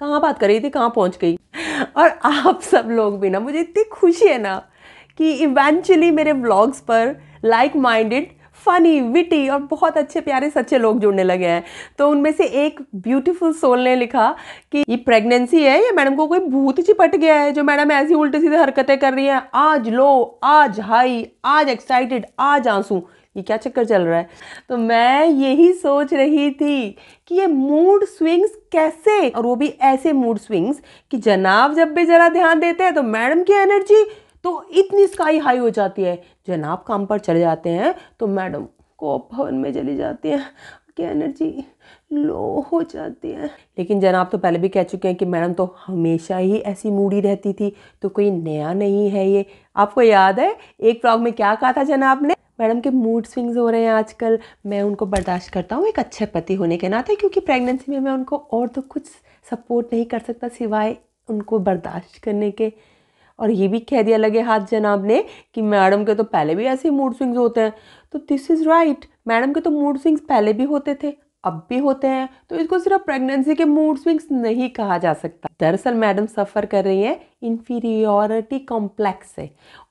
कहाँ बात कर रही थी कहाँ पहुँच गई और आप सब लोग भी ना मुझे इतनी खुशी है ना कि इवेंचुअली मेरे व्लॉग्स पर लाइक माइंडेड फनी विटी और बहुत अच्छे प्यारे सच्चे लोग जुड़ने लगे हैं तो उनमें से एक ब्यूटीफुल सोल ने लिखा कि ये प्रेगनेंसी है या मैडम को कोई भूत चिपट गया है जो मैडम ऐसी उल्टी सीधे हरकतें कर रही हैं आज लो आज हाई आज एक्साइटेड आज आंसू ये क्या चक्कर चल रहा है तो मैं यही सोच रही थी कि ये मूड स्विंग्स कैसे और वो भी ऐसे मूड स्विंग्स कि जनाब जब भी ज़रा ध्यान देते हैं तो मैडम की एनर्जी तो इतनी स्काई हाई हो जाती है जनाब काम पर चले जाते हैं तो मैडम को भवन में चली जाती है कि एनर्जी लो हो जाती है लेकिन जनाब तो पहले भी कह चुके हैं कि मैडम तो हमेशा ही ऐसी मूडी रहती थी तो कोई नया नहीं है ये आपको याद है एक प्रॉग में क्या कहा था जनाब ने मैडम के मूड स्विंग्स हो रहे हैं आजकल मैं उनको बर्दाश्त करता हूँ एक अच्छे पति होने के नाते क्योंकि प्रेगनेंसी में मैं उनको और तो कुछ सपोर्ट नहीं कर सकता सिवाय उनको बर्दाश्त करने के और ये भी कह दिया लगे हाथ जनाब ने कि मैडम के तो पहले भी ऐसे मूड स्विंग्स होते हैं तो दिस इज़ राइट मैडम के तो मूड स्विंग्स पहले भी होते थे अब भी होते हैं तो इसको सिर्फ प्रेगनेंसी के मूड स्विंग्स नहीं कहा जा सकता दरअसल मैडम सफ़र कर रही हैं इन्फीरियोरिटी कॉम्प्लेक्स से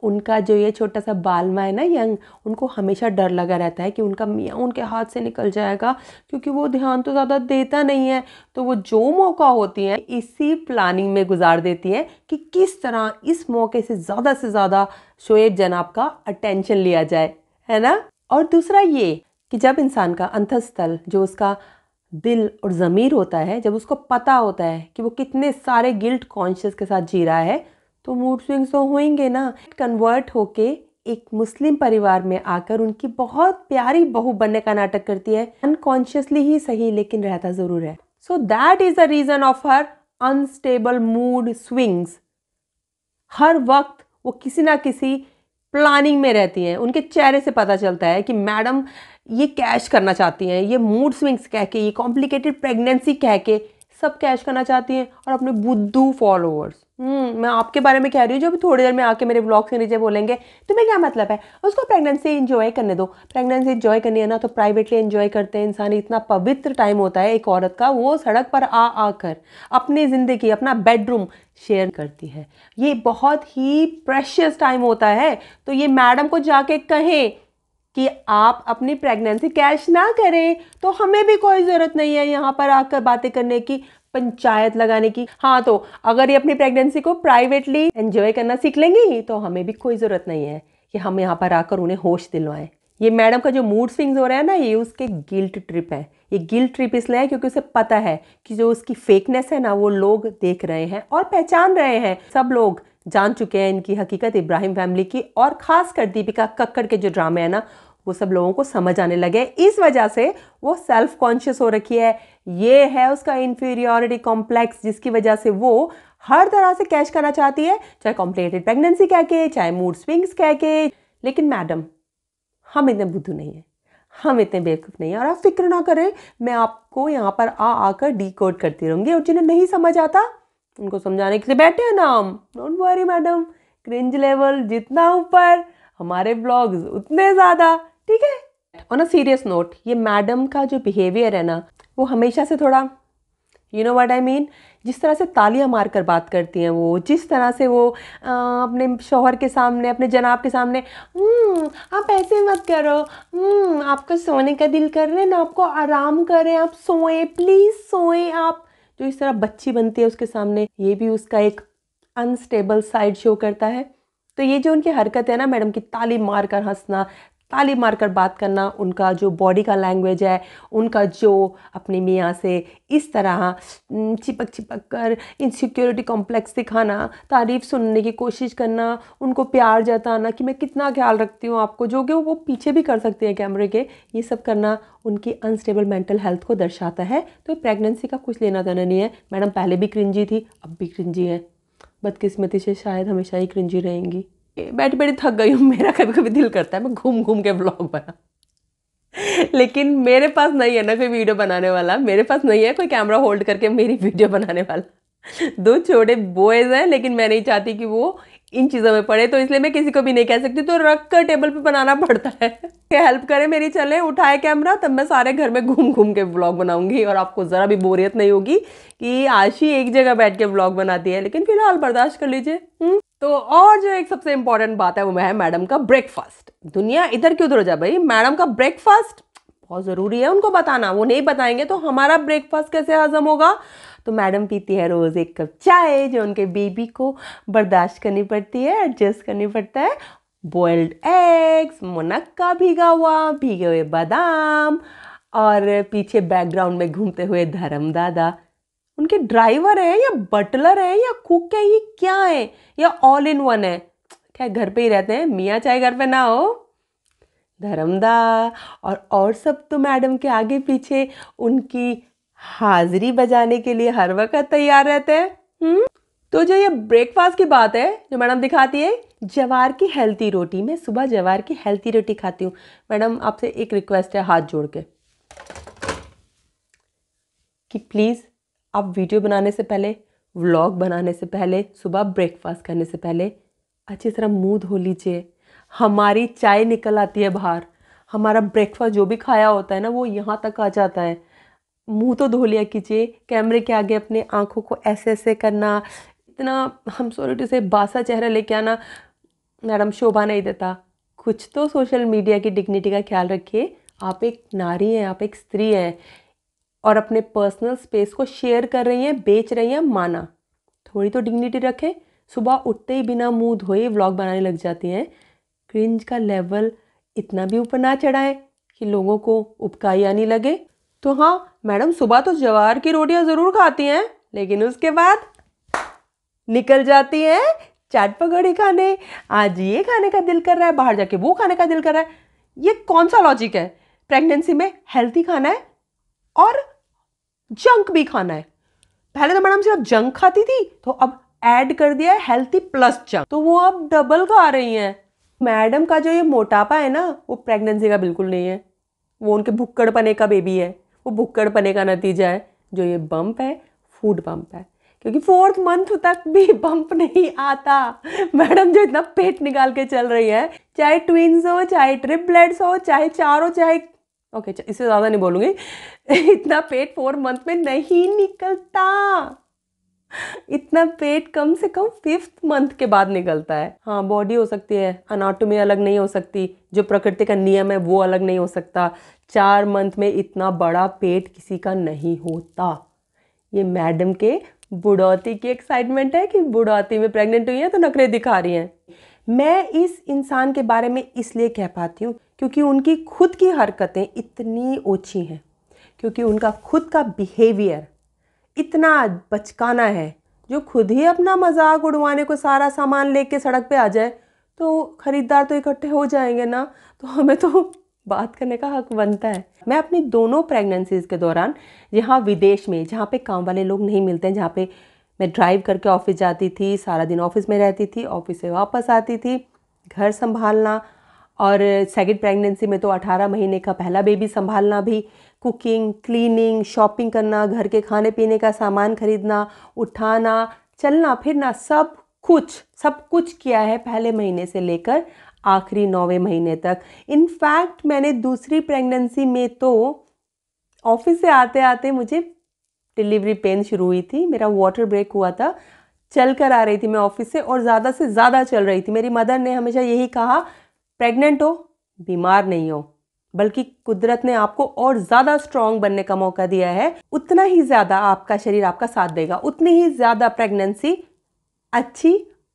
उनका जो ये छोटा सा बालमा है ना यंग उनको हमेशा डर लगा रहता है कि उनका मियाँ उनके हाथ से निकल जाएगा क्योंकि वो ध्यान तो ज़्यादा देता नहीं है तो वो जो मौका होती है इसी प्लानिंग में गुजार देती है कि किस तरह इस मौके से ज़्यादा से ज़्यादा शोएब जनाब का अटेंशन लिया जाए है ना और दूसरा ये कि जब इंसान का अंतस्थल जो उसका दिल और ज़मीर होता है जब उसको पता होता है कि वो कितने सारे गिल्ट कॉन्शियस के साथ जी रहा है तो मूड स्विंग्स तो होंगे ना कन्वर्ट होके एक मुस्लिम परिवार में आकर उनकी बहुत प्यारी बहू बनने का नाटक करती है अनकॉन्शियसली ही सही लेकिन रहता ज़रूर है so that is the reason of her unstable mood swings हर वक्त वो किसी ना किसी प्लानिंग में रहती हैं उनके चेहरे से पता चलता है कि मैडम ये कैश करना चाहती हैं ये मूड स्विंग्स कह के ये कॉम्प्लिकेटेड प्रेगनेंसी कह के सब कैश करना चाहती हैं और अपने बुद्धू फॉलोअर्स हम्म, मैं आपके बारे में कह रही हूँ जो भी थोड़ी देर में आके मेरे ब्लॉग से नीचे बोलेंगे तुम्हें क्या मतलब है उसको प्रेगनेंसी इन्जॉय करने दो प्रेगनेंसी इन्जॉय करनी है ना तो प्राइवेटली इन्जॉय करते हैं इंसान इतना पवित्र टाइम होता है एक औरत का वो सड़क पर आ आकर अपनी ज़िंदगी अपना बेडरूम शेयर करती है ये बहुत ही प्रेशियस टाइम होता है तो ये मैडम को जाके कहें कि आप अपनी प्रेगनेंसी कैश ना करें तो हमें भी कोई ज़रूरत नहीं है यहाँ पर आकर बातें करने की पंचायत लगाने की हाँ तो अगर ये अपनी प्रेगनेंसी को प्राइवेटली एंजॉय करना सीख लेंगी तो हमें भी कोई ज़रूरत नहीं है कि हम यहाँ पर आकर उन्हें होश दिलवाएं ये मैडम का जो मूड स्विंग्स हो रहा है ना ये उसके गिल्ट ट्रिप है ये गिल्ट ट्रिप इसलिए है क्योंकि उसे पता है कि जो उसकी फेकनेस है ना वो लोग देख रहे हैं और पहचान रहे हैं सब लोग जान चुके हैं इनकी हकीकत इब्राहिम फैमिली की और खास कर दीपिका कक्कड़ के जो ड्रामे हैं ना वो सब लोगों को समझ आने लगे इस वजह से वो सेल्फ कॉन्शियस हो रखी है ये है उसका इन्फीरियोरिटी कॉम्प्लेक्स जिसकी वजह से वो हर तरह से कैश करना चाहती है चाहे कॉम्प्लेटेड प्रेगनेंसी कह के चाहे मूड स्विंग्स कह के लेकिन मैडम हम इतने बुद्धू नहीं हैं हम इतने बेवकूफ़ नहीं हैं और आप फिक्र ना करें मैं आपको यहाँ पर आ आकर डी कोड करती रहूँगी और जिन्हें नहीं समझ आता उनको समझाने के लिए बैठे हैं ना हम don't worry madam cringe level जितना ऊपर हमारे ब्लॉग्स उतने ज़्यादा ठीक है ऑन अ सीरियस नोट ये मैडम का जो बिहेवियर है ना वो हमेशा से थोड़ा you know what I mean जिस तरह से तालियां मार कर बात करती हैं वो जिस तरह से वो आ, अपने शोहर के सामने अपने जनाब के सामने हम्म, आप ऐसे मत करो हम्म, आपको सोने का दिल कर रहे हैं ना आपको आराम करें आप सोएं प्लीज़ सोएं आप जो इस तरह बच्ची बनती है उसके सामने ये भी उसका एक अनस्टेबल साइड शो करता है तो ये जो उनकी हरकत है ना मैडम की ताली मार कर हंसना ताली मारकर बात करना उनका जो बॉडी का लैंग्वेज है उनका जो अपनी मियाँ से इस तरह चिपक चिपक कर इनसिक्योरिटी कॉम्प्लेक्स दिखाना तारीफ़ सुनने की कोशिश करना उनको प्यार जताना कि मैं कितना ख्याल रखती हूँ आपको जो कि वो पीछे भी कर सकते हैं कैमरे के ये सब करना उनकी अनस्टेबल मेंटल हेल्थ को दर्शाता है तो प्रेगनेंसी का कुछ लेना देना नहीं है मैडम पहले भी क्रिंजी थी अब भी क्रिंजी है बदकिस्मती से शायद हमेशा ही क्रिंजी रहेंगी बैठी बैठी थक गई हूँ मेरा कभी कभी दिल करता है मैं घूम घूम के ब्लॉग बना लेकिन मेरे पास नहीं है ना कोई वीडियो बनाने वाला मेरे पास नहीं है कोई कैमरा होल्ड करके मेरी वीडियो बनाने वाला दो छोटे बॉयज़ हैं लेकिन मैं नहीं चाहती कि वो इन चीज़ों में पड़े तो इसलिए मैं किसी को भी नहीं कह सकती तो रख कर टेबल पे बनाना पड़ता है क्या हेल्प करे मेरी चले उठाए कैमरा तब मैं सारे घर में घूम घूम के ब्लॉग बनाऊंगी और आपको ज़रा भी बोरियत नहीं होगी कि आशी एक जगह बैठ के ब्लॉग बनाती है लेकिन फ़िलहाल बर्दाश्त कर लीजिए हम्म। तो और जो एक सबसे इंपॉर्टेंट बात है वो है मैडम का ब्रेकफास्ट दुनिया इधर क्यों उधर हो जाए भाई मैडम का ब्रेकफास्ट बहुत ज़रूरी है उनको बताना वो नहीं बताएंगे तो हमारा ब्रेकफास्ट कैसे हजम होगा तो मैडम पीती है रोज़ एक कप चाय जो उनके बेबी को बर्दाश्त करनी पड़ती है एडजस्ट करनी पड़ता है बॉयल्ड एग्स मुनक्का भीगा हुआ भीगे हुए बादाम और पीछे बैकग्राउंड में घूमते हुए धर्म दादा उनके ड्राइवर है या बटलर है या कुक है ये क्या है या ऑल इन वन है क्या घर पे ही रहते हैं मियाँ चाहे घर पे ना हो धर्मदा और और सब तो मैडम के आगे पीछे उनकी हाजिरी बजाने के लिए हर वक्त तैयार रहते हैं हुँ? हम्म? तो जो ये ब्रेकफास्ट की बात है जो मैडम दिखाती है जवार की हेल्थी रोटी मैं सुबह जवार की हेल्थी रोटी खाती हूँ मैडम आपसे एक रिक्वेस्ट है हाथ जोड़ के कि प्लीज़ आप वीडियो बनाने से पहले व्लॉग बनाने से पहले सुबह ब्रेकफास्ट करने से पहले अच्छी तरह मुँह धो लीजिए हमारी चाय निकल आती है बाहर हमारा ब्रेकफास्ट जो भी खाया होता है ना वो यहाँ तक आ जाता है मुंह तो धो लिया कीजिए कैमरे के आगे अपने आँखों को ऐसे ऐसे करना इतना हम सोरेट टू से बासा चेहरा लेके आना मैडम शोभा नहीं देता कुछ तो सोशल मीडिया की डिग्निटी का ख्याल रखिए आप एक नारी हैं आप एक स्त्री हैं और अपने पर्सनल स्पेस को शेयर कर रही हैं बेच रही हैं माना थोड़ी तो डिग्निटी रखें सुबह उठते ही बिना मुंह धोए व्लॉग बनाने लग जाती हैं क्रिंज का लेवल इतना भी ऊपर ना चढ़ाएं कि लोगों को उपकाई नहीं लगे तो हाँ मैडम सुबह तो जवार की रोटियां ज़रूर खाती हैं लेकिन उसके बाद निकल जाती हैं चाट पकौड़ी खाने आज ये खाने का दिल कर रहा है बाहर जाके वो खाने का दिल कर रहा है ये कौन सा लॉजिक है प्रेगनेंसी में हेल्थी खाना है और जंक भी खाना है पहले तो मैडम सिर्फ जंक खाती थी तो अब ऐड कर दिया है हेल्थी प्लस जंक तो वो अब डबल खा रही हैं मैडम का जो ये मोटापा है ना वो प्रेगनेंसी का बिल्कुल नहीं है वो उनके भुक्कड़ पने का बेबी है वो भुक्कड़ पने का नतीजा है जो ये बम्प है फूड बम्प है क्योंकि फोर्थ मंथ तक भी बम्प नहीं आता मैडम जो इतना पेट निकाल के चल रही है चाहे ट्विंस हो चाहे ट्रिपलेट्स हो चाहे चारों चाहे ओके okay, इससे ज़्यादा नहीं बोलूँगी इतना पेट फोर मंथ में नहीं निकलता इतना पेट कम से कम फिफ्थ मंथ के बाद निकलता है हाँ बॉडी हो सकती है अनाटोमी अलग नहीं हो सकती जो प्रकृति का नियम है वो अलग नहीं हो सकता चार मंथ में इतना बड़ा पेट किसी का नहीं होता ये मैडम के बुढ़ौती की एक्साइटमेंट है कि बुढ़ौती में प्रेग्नेंट हुई है तो नखरे दिखा रही हैं मैं इस इंसान के बारे में इसलिए कह पाती हूँ क्योंकि उनकी खुद की हरकतें इतनी ओछी हैं क्योंकि उनका खुद का बिहेवियर इतना बचकाना है जो खुद ही अपना मजाक उड़वाने को सारा सामान लेके सड़क पे आ जाए तो ख़रीदार तो इकट्ठे हो जाएंगे ना तो हमें तो बात करने का हक बनता है मैं अपनी दोनों प्रेगनेंसीज़ के दौरान यहाँ विदेश में जहाँ पे काम वाले लोग नहीं मिलते हैं जहाँ पे मैं ड्राइव करके ऑफिस जाती थी सारा दिन ऑफिस में रहती थी ऑफिस से वापस आती थी घर संभालना और सेकेंड प्रेगनेंसी में तो 18 महीने का पहला बेबी संभालना भी कुकिंग क्लीनिंग शॉपिंग करना घर के खाने पीने का सामान खरीदना उठाना चलना फिरना सब कुछ सब कुछ किया है पहले महीने से लेकर आखिरी नौवें महीने तक इनफैक्ट मैंने दूसरी प्रेगनेंसी में तो ऑफिस से आते आते मुझे डिलीवरी पेन शुरू हुई थी मेरा वाटर ब्रेक हुआ था चल कर आ रही थी मैं ऑफिस से और ज़्यादा से ज़्यादा चल रही थी मेरी मदर ने हमेशा यही कहा प्रेग्नेंट हो बीमार नहीं हो बल्कि कुदरत ने आपको और ज़्यादा स्ट्रांग बनने का मौका दिया है उतना ही ज़्यादा आपका शरीर आपका साथ देगा उतनी ही ज़्यादा प्रेगनेंसी अच्छी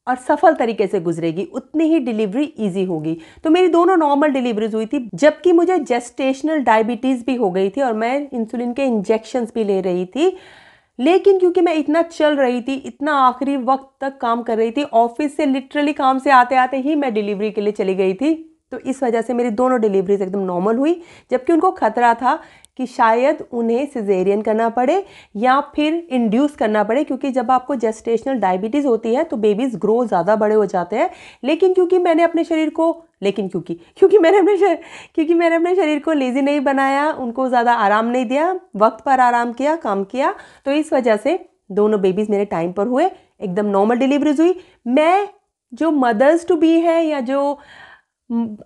और सफल तरीके से गुजरेगी उतनी ही डिलीवरी इजी होगी तो मेरी दोनों नॉर्मल डिलीवरीज हुई थी जबकि मुझे जेस्टेशनल डायबिटीज़ भी हो गई थी और मैं इंसुलिन के इंजेक्शन भी ले रही थी लेकिन क्योंकि मैं इतना चल रही थी इतना आखिरी वक्त तक काम कर रही थी ऑफिस से लिटरली काम से आते आते ही मैं डिलीवरी के लिए चली गई थी तो इस वजह से मेरी दोनों डिलीवरीज एकदम नॉर्मल हुई जबकि उनको खतरा था कि शायद उन्हें सिजेरियन करना पड़े या फिर इंड्यूस करना पड़े क्योंकि जब आपको जेस्टेशनल डायबिटीज़ होती है तो बेबीज़ ग्रो ज़्यादा बड़े हो जाते हैं लेकिन क्योंकि मैंने अपने शरीर को लेकिन क्योंकि क्योंकि मैंने अपने शरीर क्योंकि मैंने अपने शरीर को लेज़ी नहीं बनाया उनको ज़्यादा आराम नहीं दिया वक्त पर आराम किया काम किया तो इस वजह से दोनों बेबीज़ मेरे टाइम पर हुए एकदम नॉर्मल डिलीवरीज हुई मैं जो मदर्स टू बी हैं या जो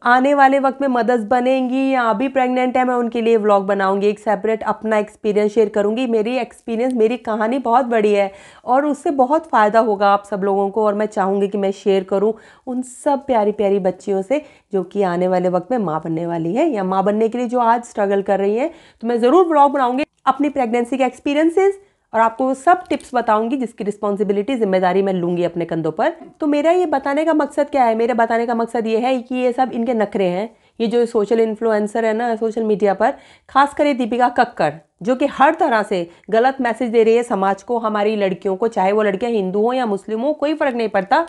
आने वाले वक्त में मदर्स बनेंगी या अभी प्रेग्नेंट है मैं उनके लिए व्लॉग बनाऊंगी एक सेपरेट अपना एक्सपीरियंस शेयर करूंगी मेरी एक्सपीरियंस मेरी कहानी बहुत बड़ी है और उससे बहुत फ़ायदा होगा आप सब लोगों को और मैं चाहूँगी कि मैं शेयर करूँ उन सब प्यारी प्यारी बच्चियों से जो कि आने वाले वक्त में माँ बनने वाली है या माँ बनने के लिए जो आज स्ट्रगल कर रही है तो मैं ज़रूर ब्लॉग बनाऊँगी अपनी प्रेगनेंसी के एक्सपीरियंसेस और आपको वो सब टिप्स बताऊंगी जिसकी रिस्पॉन्सिबिलिटी जिम्मेदारी मैं लूंगी अपने कंधों पर तो मेरा ये बताने का मकसद क्या है मेरा बताने का मकसद ये है कि ये सब इनके नखरे हैं ये जो सोशल इन्फ्लुएंसर है ना सोशल मीडिया पर खास कर दीपिका कक्कर जो कि हर तरह से गलत मैसेज दे रही है समाज को हमारी लड़कियों को चाहे वो लड़कियां हिंदू हों या मुस्लिम हो कोई फ़र्क नहीं पड़ता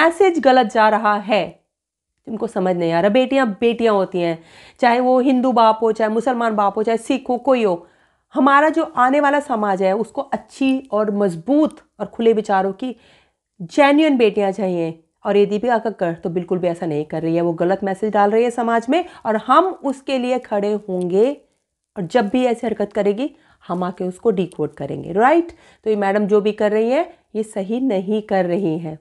मैसेज गलत जा रहा है तुमको समझ नहीं आ रहा बेटियाँ बेटियाँ होती हैं चाहे वो हिंदू बाप हो चाहे मुसलमान बाप हो चाहे सिख हो कोई हो हमारा जो आने वाला समाज है उसको अच्छी और मजबूत और खुले विचारों की जेन्यून बेटियां चाहिए और ये दीपिका कर तो बिल्कुल भी ऐसा नहीं कर रही है वो गलत मैसेज डाल रही है समाज में और हम उसके लिए खड़े होंगे और जब भी ऐसी हरकत करेगी हम आके उसको डी करेंगे राइट तो ये मैडम जो भी कर रही हैं ये सही नहीं कर रही हैं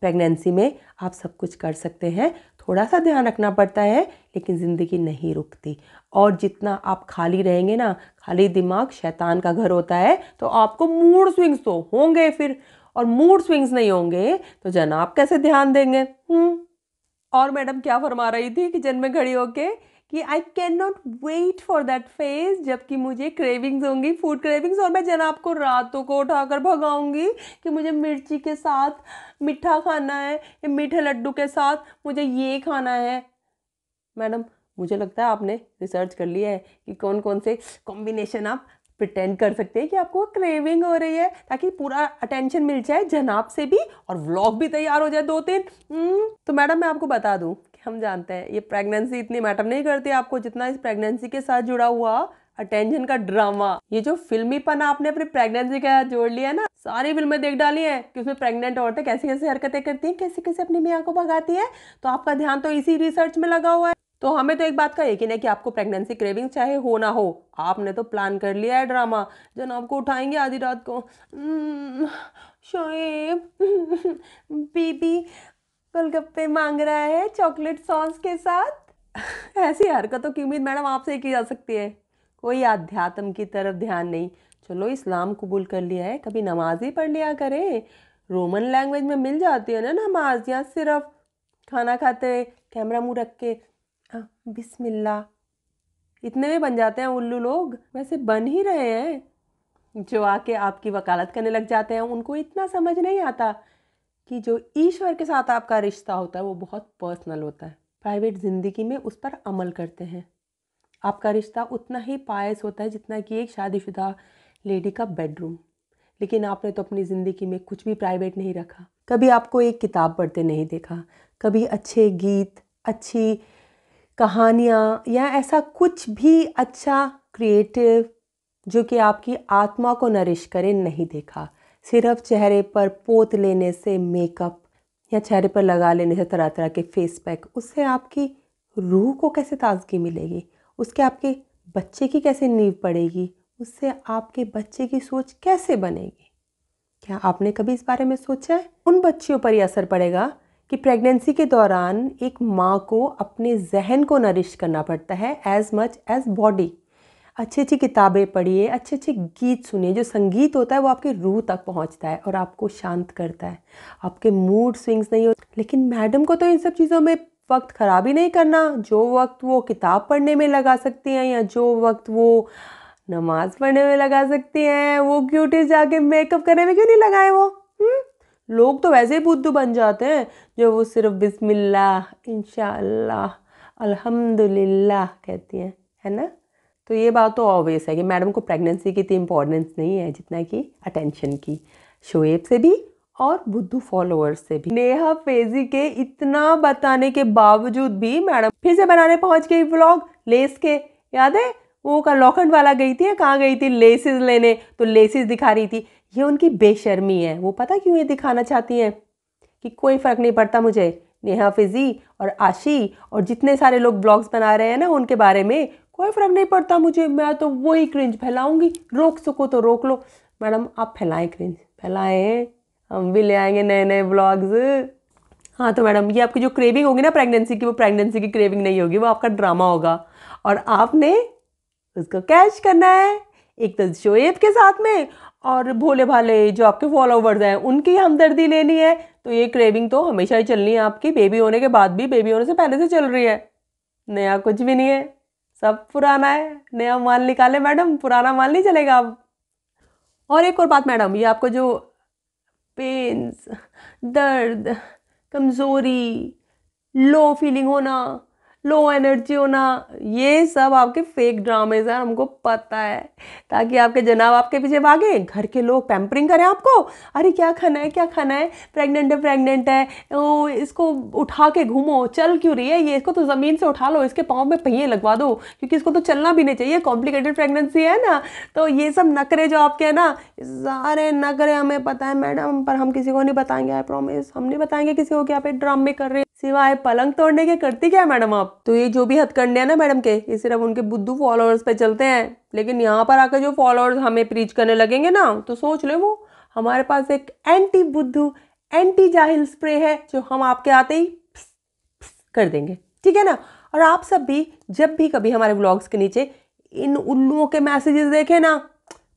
प्रेगनेंसी में आप सब कुछ कर सकते हैं थोड़ा सा ध्यान रखना पड़ता है लेकिन ज़िंदगी नहीं रुकती और जितना आप खाली रहेंगे ना खाली दिमाग शैतान का घर होता है तो आपको मूड स्विंग्स तो होंगे फिर और मूड स्विंग्स नहीं होंगे तो जनाब कैसे ध्यान देंगे हम्म। और मैडम क्या फरमा रही थी कि जन्म घड़ी होके कि I can not wait for that phase जबकि मुझे क्रेविंग्स होंगी फूड क्रेविंग्स और मैं जनाब को रातों को उठाकर भगाऊंगी कि मुझे मिर्ची के साथ मीठा खाना है या मीठे लड्डू के साथ मुझे ये खाना है मैडम मुझे लगता है आपने रिसर्च कर लिया है कि कौन कौन से कॉम्बिनेशन आप प्रिटेंड कर सकते हैं कि आपको क्रेविंग हो रही है ताकि पूरा अटेंशन मिल जाए जनाब से भी और व्लॉग भी तैयार हो जाए दो तीन हम्म, तो मैडम मैं आपको बता दूं हम जानते हैं ये प्रेगनेंसी इतनी मैटर नहीं करती आपको जितना इस प्रेगनेंसी के साथ जुड़ा हुआ अटेंशन का ड्रामा ये जो फिल्मी पन आपने अपनी प्रेगनेंसी का जोड़ लिया ना सारी फिल्में देख डाली है कि उसमें प्रेग्नेंट औरतें कैसी कैसी हरकतें करती हैं कैसे कैसे अपनी मियाँ को भगाती है तो आपका ध्यान तो इसी रिसर्च में लगा हुआ है तो हमें तो एक बात का यकीन है कि आपको प्रेगनेंसी क्रेविंग चाहे हो ना हो आपने तो प्लान कर लिया है ड्रामा जन आपको उठाएंगे आधी रात को हम्म, शोएब बीबी गोलगप्पे मांग रहा है चॉकलेट सॉस के साथ ऐसी हरकतों की उम्मीद मैडम आपसे की जा सकती है कोई आध्यात्म की तरफ ध्यान नहीं चलो इस्लाम कबूल कर लिया है कभी नमाज ही पढ़ लिया करें रोमन लैंग्वेज में मिल जाती है ना नमाज या सिर्फ खाना खाते कैमरा मुँह रख के हाँ, बिस्मिल्ला इतने में बन जाते हैं उल्लू लोग वैसे बन ही रहे हैं जो आके आपकी वकालत करने लग जाते हैं उनको इतना समझ नहीं आता कि जो ईश्वर के साथ आपका रिश्ता होता है वो बहुत पर्सनल होता है प्राइवेट ज़िंदगी में उस पर अमल करते हैं आपका रिश्ता उतना ही पायस होता है जितना कि एक शादीशुदा लेडी का बेडरूम लेकिन आपने तो अपनी ज़िंदगी में कुछ भी प्राइवेट नहीं रखा कभी आपको एक किताब पढ़ते नहीं देखा कभी अच्छे गीत अच्छी कहानियाँ या ऐसा कुछ भी अच्छा क्रिएटिव जो कि आपकी आत्मा को नरिश करे नहीं देखा सिर्फ चेहरे पर पोत लेने से मेकअप या चेहरे पर लगा लेने से तरह तरह के फेस पैक उससे आपकी रूह को कैसे ताजगी मिलेगी उसके आपके बच्चे की कैसे नींव पड़ेगी उससे आपके बच्चे की सोच कैसे बनेगी क्या आपने कभी इस बारे में सोचा है उन बच्चियों पर यह असर पड़ेगा कि प्रेगनेंसी के दौरान एक माँ को अपने जहन को नरिश करना पड़ता है एज मच एज बॉडी अच्छी अच्छी किताबें पढ़िए अच्छे अच्छे गीत सुनिए जो संगीत होता है वो आपकी रूह तक पहुंचता है और आपको शांत करता है आपके मूड स्विंग्स नहीं होते लेकिन मैडम को तो इन सब चीज़ों में वक्त ख़राब ही नहीं करना जो वक्त वो किताब पढ़ने में लगा सकती हैं या जो वक्त वो नमाज पढ़ने में लगा सकती हैं वो क्यूटी जाके मेकअप करने में क्यों नहीं लगाए वो हुँ? हम्म? लोग तो वैसे ही बुद्धू बन जाते हैं जो वो सिर्फ बिस्मिल्लाह इंशाल्लाह अल्हम्दुलिल्लाह कहती हैं है ना तो ये बात तो ऑब्वियस है कि मैडम को प्रेगनेंसी की इतनी इम्पोर्टेंस नहीं है जितना कि अटेंशन की शोएब से भी और बुद्धू फॉलोअर्स से भी नेहा फेजी के इतना बताने के बावजूद भी मैडम फिर से बनाने पहुंच गई व्लॉग लेस के याद है वो का लोखंड वाला गई थी कहाँ गई थी लेसेस लेने तो लेसेस दिखा रही थी ये उनकी बेशर्मी है वो पता क्यों ये दिखाना चाहती हैं कि कोई फ़र्क नहीं पड़ता मुझे नेहा फिजी और आशी और जितने सारे लोग ब्लॉग्स बना रहे हैं ना उनके बारे में कोई फ़र्क नहीं पड़ता मुझे मैं तो वही क्रिंज फैलाऊंगी रोक सको तो रोक लो मैडम आप फैलाएं क्रिंज फैलाएं हम भी ले आएंगे नए नए ब्लॉग्स हाँ तो मैडम ये आपकी जो क्रेविंग होगी ना प्रेगनेंसी की वो प्रेगनेंसी की क्रेविंग नहीं होगी वो आपका ड्रामा होगा और आपने उसको कैच करना है एक तो शोएब के साथ में और भोले भाले जो आपके फॉलोवर्स हैं उनकी हमदर्दी लेनी है तो ये क्रेविंग तो हमेशा ही चलनी है आपकी बेबी होने के बाद भी बेबी होने से पहले से चल रही है नया कुछ भी नहीं है सब पुराना है नया माल निकाले मैडम पुराना माल नहीं चलेगा अब और एक और बात मैडम ये आपको जो पेन्स दर्द कमज़ोरी लो फीलिंग होना लो एनर्जी होना ये सब आपके फेक ड्रामेज हैं हमको पता है ताकि आपके जनाब आपके पीछे भागे घर के लोग पैम्परिंग करें आपको अरे क्या खाना है क्या खाना है प्रेग्नेंट है प्रेग्नेंट है ओ, इसको उठा के घूमो चल क्यों रही है ये इसको तो ज़मीन से उठा लो इसके पाँव में पहिए लगवा दो क्योंकि इसको तो चलना भी नहीं चाहिए कॉम्प्लिकेटेड प्रेगनेंसी है ना तो ये सब नकरे जो आपके हैं ना सारे नकरे हमें पता है मैडम पर हम किसी को नहीं बताएंगे आई प्रोमिस हम नहीं बताएंगे किसी को कि आप ड्रामे कर रहे सिवाय पलंग तोड़ने के करती क्या है मैडम आप तो ये जो भी हथकंडे हैं ना मैडम के ये सिर्फ उनके बुद्धू फॉलोअर्स पे चलते हैं लेकिन यहाँ पर आकर जो फॉलोअर्स हमें प्रीच करने लगेंगे ना तो सोच ले वो हमारे पास एक एंटी बुद्धू एंटी जाहिल स्प्रे है जो हम आपके आते ही प्स, प्स, कर देंगे ठीक है ना और आप सब भी जब भी कभी हमारे ब्लॉग्स के नीचे इन उल्लुओं के मैसेजेस देखें ना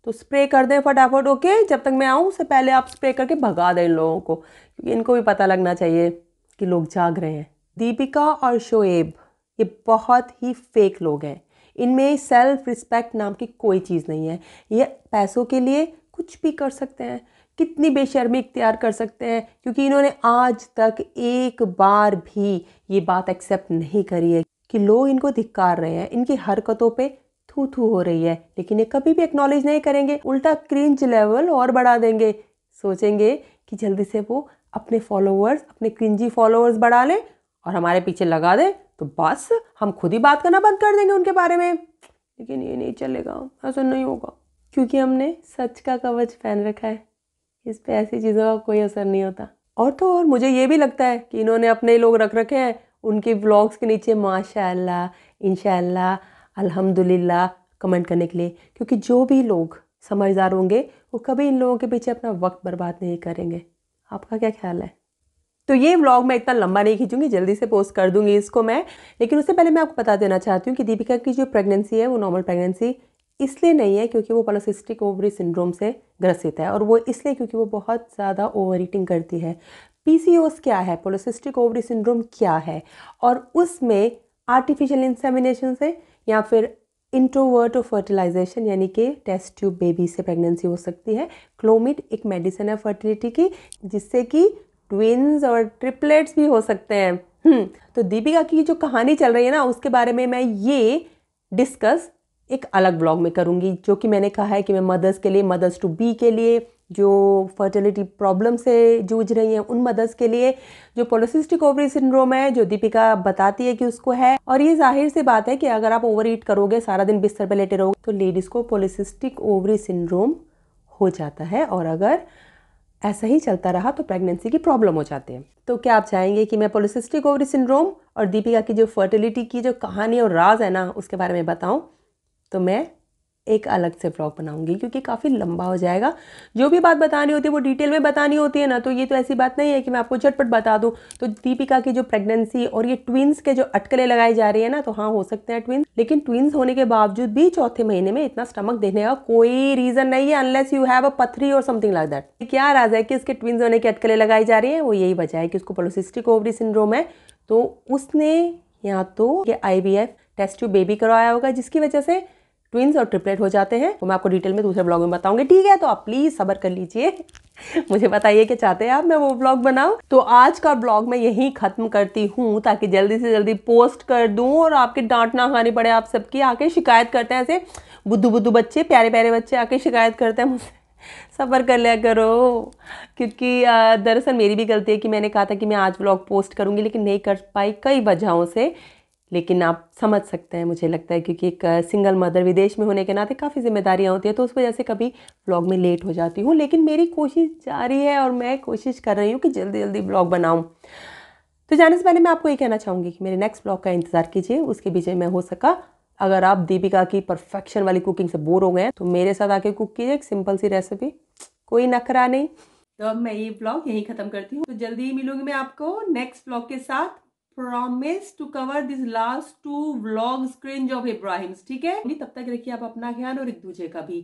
तो स्प्रे कर दें फटाफट ओके जब तक मैं आऊँ उससे पहले आप स्प्रे करके भगा दें इन लोगों को क्योंकि इनको भी पता लगना चाहिए कि लोग जाग रहे हैं दीपिका और शोएब ये बहुत ही फेक लोग हैं इनमें सेल्फ रिस्पेक्ट नाम की कोई चीज़ नहीं है ये पैसों के लिए कुछ भी कर सकते हैं कितनी बेशर्मी इख्तियार कर सकते हैं क्योंकि इन्होंने आज तक एक बार भी ये बात एक्सेप्ट नहीं करी है कि लोग इनको धिक्कार रहे हैं इनकी हरकतों पे थू थू हो रही है लेकिन ये कभी भी एक्नॉलेज नहीं करेंगे उल्टा क्रिंज लेवल और बढ़ा देंगे सोचेंगे कि जल्दी से वो अपने फॉलोअर्स अपने क्रिंजी फॉलोअर्स बढ़ा लें और हमारे पीछे लगा दें तो बस हम खुद ही बात करना बंद कर देंगे उनके बारे में लेकिन ये नहीं चलेगा ऐसा नहीं होगा क्योंकि हमने सच का कवच पहन रखा है इस पर ऐसी चीज़ों का कोई असर नहीं होता और तो और मुझे ये भी लगता है कि इन्होंने अपने लोग रख रखे हैं उनके ब्लॉग्स के नीचे माशाल्लाह इनशाला अल्हम्दुलिल्लाह कमेंट करने के लिए क्योंकि जो भी लोग समझदार होंगे वो कभी इन लोगों के पीछे अपना वक्त बर्बाद नहीं करेंगे आपका क्या ख्याल है तो ये व्लॉग मैं इतना लंबा नहीं खींचूंगी जल्दी से पोस्ट कर दूंगी इसको मैं लेकिन उससे पहले मैं आपको बता देना चाहती हूँ कि दीपिका की जो प्रेगनेंसी है वो नॉर्मल प्रेगनेंसी इसलिए नहीं है क्योंकि वो पोलोसिस्टिक ओवरी सिंड्रोम से ग्रसित है और वो इसलिए क्योंकि वो बहुत ज़्यादा ओवर ईटिंग करती है पी क्या है पोलोसिस्टिक ओवरी सिंड्रोम क्या है और उसमें आर्टिफिशियल इंसेमिनेशन से या फिर इंट्रोवर्ट ऑफ फर्टिलाइजेशन यानी कि टेस्ट ट्यूब बेबी से प्रेगनेंसी हो सकती है क्लोमिड एक मेडिसिन है फर्टिलिटी की जिससे कि ट्विन्स और ट्रिपलेट्स भी हो सकते हैं हम्म, तो दीपिका की जो कहानी चल रही है ना उसके बारे में मैं ये डिस्कस एक अलग ब्लॉग में करूँगी जो कि मैंने कहा है कि मैं मदर्स के लिए मदर्स टू बी के लिए जो फर्टिलिटी प्रॉब्लम से जूझ रही हैं उन मदर्स के लिए जो पोलोसिस्टिक ओवरी सिंड्रोम है जो दीपिका बताती है कि उसको है और ये जाहिर सी बात है कि अगर आप ओवर ईट करोगे सारा दिन बिस्तर पर लेटे रहोगे तो लेडीज़ को पोलिसिस्टिक ओवरी सिंड्रोम हो जाता है और अगर ऐसा ही चलता रहा तो प्रेगनेंसी की प्रॉब्लम हो जाती है तो क्या आप चाहेंगे कि मैं पोलिसिस्टिक ओवरी सिंड्रोम और दीपिका की जो फर्टिलिटी की जो कहानी और राज है ना उसके बारे में बताऊँ तो मैं एक अलग से ब्लॉग बनाऊंगी क्योंकि काफ़ी लंबा हो जाएगा जो भी बात बतानी होती है वो डिटेल में बतानी होती है ना तो ये तो ऐसी बात नहीं है कि मैं आपको झटपट बता दूं तो दीपिका की जो प्रेगनेंसी और ये ट्विंस के जो अटकलें लगाई जा रही है ना तो हाँ हो सकते हैं ट्विंस लेकिन ट्विंस होने के बावजूद भी चौथे महीने में इतना स्टमक देने का कोई रीज़न नहीं है अनलेस यू हैव अ पथरी और समथिंग लाइक दैट क्या राज है कि इसके ट्विंस होने की अटकलें लगाई जा रही है वो यही वजह है कि उसको पोलोसिस्टिक ओवरी सिंड्रोम है तो उसने या तो ये आई टेस्ट टू बेबी करवाया होगा जिसकी वजह से ट्विंस और ट्रिपलेट हो जाते हैं वो मैं आपको डिटेल में दूसरे ब्लॉग में बताऊंगी ठीक है तो आप प्लीज़ सबर कर लीजिए मुझे बताइए कि चाहते हैं आप मैं वो ब्लॉग बनाऊं तो आज का ब्लॉग मैं यहीं खत्म करती हूँ ताकि जल्दी से जल्दी पोस्ट कर दूँ और आपके डांट ना खानी पड़े आप सबकी आके शिकायत करते हैं ऐसे बुद्धू बुद्धू बच्चे प्यारे प्यारे बच्चे आके शिकायत करते हैं मुझसे सफ़र कर लिया करो क्योंकि दरअसल मेरी भी गलती है कि मैंने कहा था कि मैं आज ब्लॉग पोस्ट करूँगी लेकिन नहीं कर पाई कई वजहों से लेकिन आप समझ सकते हैं मुझे लगता है क्योंकि एक सिंगल मदर विदेश में होने के नाते काफ़ी जिम्मेदारियाँ होती हैं तो उस वजह से कभी ब्लॉग में लेट हो जाती हूँ लेकिन मेरी कोशिश जारी है और मैं कोशिश कर रही हूँ कि जल्दी जल्दी ब्लॉग बनाऊँ तो जाने से पहले मैं आपको ये कहना चाहूँगी कि मेरे नेक्स्ट ब्लॉग का इंतज़ार कीजिए उसके बीच में हो सका अगर आप दीपिका की परफेक्शन वाली कुकिंग से बोर हो गए तो मेरे साथ आके कुक कीजिए एक सिंपल सी रेसिपी कोई नखरा नहीं तो अब मैं ये ब्लॉग यहीं ख़त्म करती हूँ तो जल्दी ही मिलूंगी मैं आपको नेक्स्ट ब्लॉग के साथ promise to cover this last two vlog screen of इब्राहिम्स ठीक है तब तक रखिए आप अपना ख्याल और एक दूसरे का भी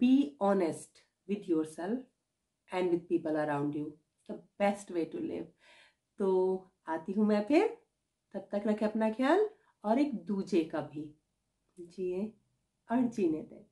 be honest with your self and with people around you the best way to live तो आती हूँ मैं फिर तब तक रखे अपना ख्याल और एक दूजे का भी जिए और जीने दें